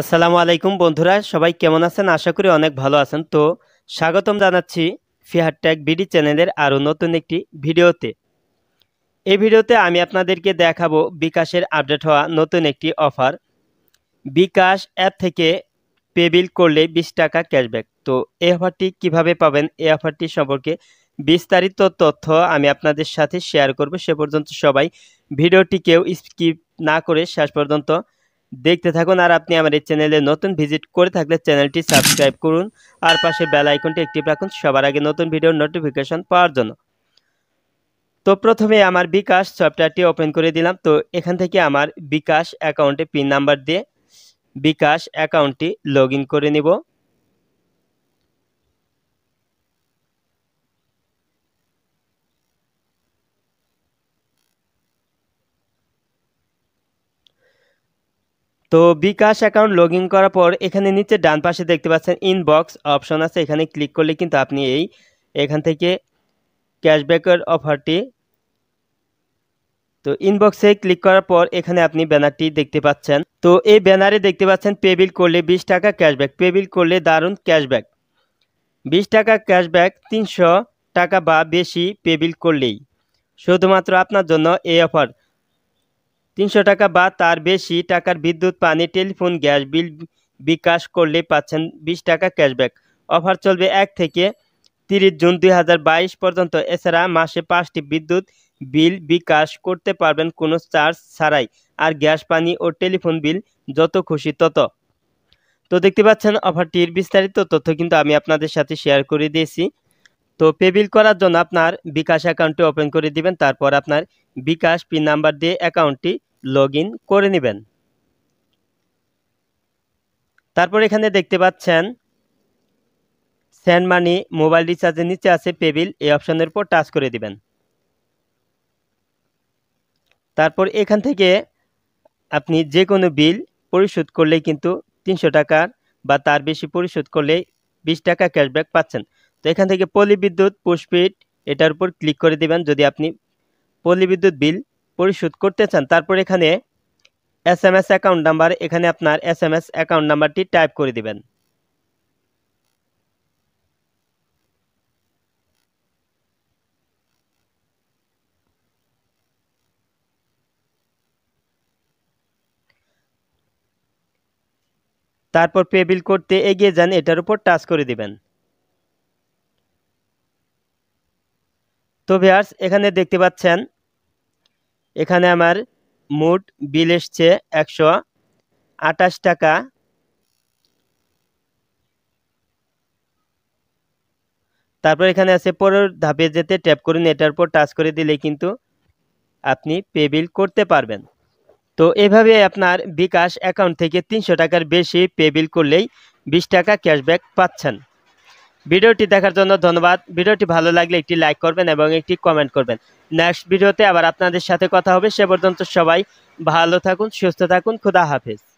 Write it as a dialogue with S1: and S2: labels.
S1: আসসালামু আলাইকুম বন্ধুরা সবাই কেমন আছেন আশা করি অনেক ভালো আছেন তো স্বাগতম জানাচ্ছি ফিহার ট্যাগ বিডি চ্যানেলের আরও নতুন একটি ভিডিওতে এই ভিডিওতে আমি আপনাদেরকে দেখাবো বিকাশের আপডেট হওয়া নতুন একটি অফার বিকাশ অ্যাপ থেকে পেবিল করলে বিশ টাকা ক্যাশব্যাক তো এই অফারটি কীভাবে পাবেন এই অফারটি সম্পর্কে বিস্তারিত তথ্য আমি আপনাদের সাথে শেয়ার করব সে পর্যন্ত সবাই ভিডিওটিকেও স্কিপ না করে শেষ পর্যন্ত দেখতে থাকুন আর আপনি আমার এই চ্যানেলে নতুন ভিজিট করে থাকলে চ্যানেলটি সাবস্ক্রাইব করুন আর পাশে বেল আইকনটি অ্যাক্টিভ রাখুন সবার আগে নতুন ভিডিওর নোটিফিকেশন পাওয়ার জন্য তো প্রথমে আমার বিকাশ সফটওয়্যারটি ওপেন করে দিলাম তো এখান থেকে আমার বিকাশ অ্যাকাউন্টে পিন নাম্বার দিয়ে বিকাশ অ্যাকাউন্টটি লগ করে নিব তো বিকাশ অ্যাকাউন্ট লগ করার পর এখানে নিচে ডান পাশে দেখতে পাচ্ছেন ইনবক্স অপশন আছে এখানে ক্লিক করলে কিন্তু আপনি এই এখান থেকে ক্যাশব্যাকের অফারটি তো ইনবক্সে ক্লিক করার পর এখানে আপনি ব্যানারটি দেখতে পাচ্ছেন তো এই ব্যানারে দেখতে পাচ্ছেন পেবিল করলে বিশ টাকা ক্যাশব্যাক পেবিল করলে দারুণ ক্যাশব্যাক বিশ টাকা ক্যাশব্যাক তিনশো টাকা বা বেশি পেবিল করলেই শুধুমাত্র আপনার জন্য এই অফার তিনশো টাকা বা তার বেশি টাকার বিদ্যুৎ পানি টেলিফোন গ্যাস বিল বিকাশ করলে পাচ্ছেন বিশ টাকা ক্যাশব্যাক অফার চলবে এক থেকে তিরিশ জুন দুই পর্যন্ত এছাড়া মাসে পাঁচটি বিদ্যুৎ বিল বিকাশ করতে পারবেন কোনো চার্জ ছাড়াই আর গ্যাস পানি ও টেলিফোন বিল যত খুশি তত তো দেখতে পাচ্ছেন অফারটির বিস্তারিত তথ্য কিন্তু আমি আপনাদের সাথে শেয়ার করে দিয়েছি তো পে বিল করার জন্য আপনার বিকাশ অ্যাকাউন্টটি ওপেন করে দিবেন তারপর আপনার বিকাশ পিন নাম্বার দিয়ে অ্যাকাউন্টটি লগ ইন করে নেবেন তারপর এখানে দেখতে পাচ্ছেন সেন্ড মানি মোবাইল রিচার্জের নিচে আছে পেবিল এই অপশনের উপর টাচ করে দিবেন তারপর এখান থেকে আপনি যে কোনো বিল পরিশোধ করলেই কিন্তু তিনশো টাকার বা তার বেশি পরিশোধ করলেই বিশ টাকা ক্যাশব্যাক পাচ্ছেন তো এখান থেকে পলি বিদ্যুৎ পুষ্পিট এটার উপর ক্লিক করে দিবেন যদি আপনি পলি বিদ্যুৎ বিল পরিশোধ করতে চান তারপর এখানে S M S account number এখানে আপনার এস এম এস অ্যাকাউন্ট নাম্বারটি টাইপ করে দিবেন তারপর পে বিল করতে এগিয়ে যান এটার উপর টাচ করে দিবেন তো ভিয়ার্স এখানে দেখতে পাচ্ছেন এখানে আমার মোট বিল এসছে একশো আটাশ টাকা তারপর এখানে আছে পরের ধাপে যেতে ট্যাপ করুন এটার উপর টাচ করে দিলে কিন্তু আপনি পে বিল করতে পারবেন তো এভাবে আপনার বিকাশ অ্যাকাউন্ট থেকে তিনশো টাকার বেশি পে বিল করলেই বিশ টাকা ক্যাশব্যাক পাচ্ছেন ভিডিওটি দেখার জন্য ধন্যবাদ ভিডিওটি ভালো লাগলে একটি লাইক করবেন এবং একটি কমেন্ট করবেন নেক্সট ভিডিওতে আবার আপনাদের সাথে কথা হবে সে পর্যন্ত সবাই ভালো থাকুন সুস্থ থাকুন খুদা হাফেজ